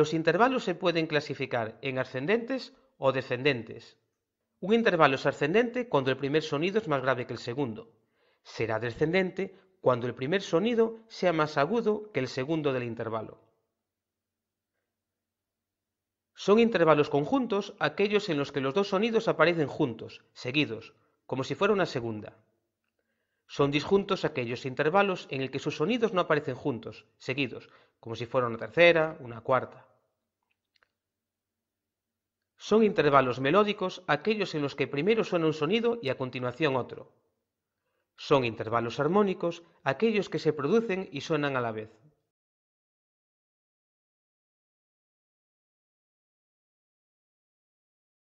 Los intervalos se pueden clasificar en ascendentes o descendentes. Un intervalo es ascendente cuando el primer sonido es más grave que el segundo. Será descendente cuando el primer sonido sea más agudo que el segundo del intervalo. Son intervalos conjuntos aquellos en los que los dos sonidos aparecen juntos, seguidos, como si fuera una segunda. Son disjuntos aquellos intervalos en el que sus sonidos no aparecen juntos, seguidos, como si fuera una tercera, una cuarta. Son intervalos melódicos aquellos en los que primero suena un sonido y a continuación otro. Son intervalos armónicos aquellos que se producen y suenan a la vez,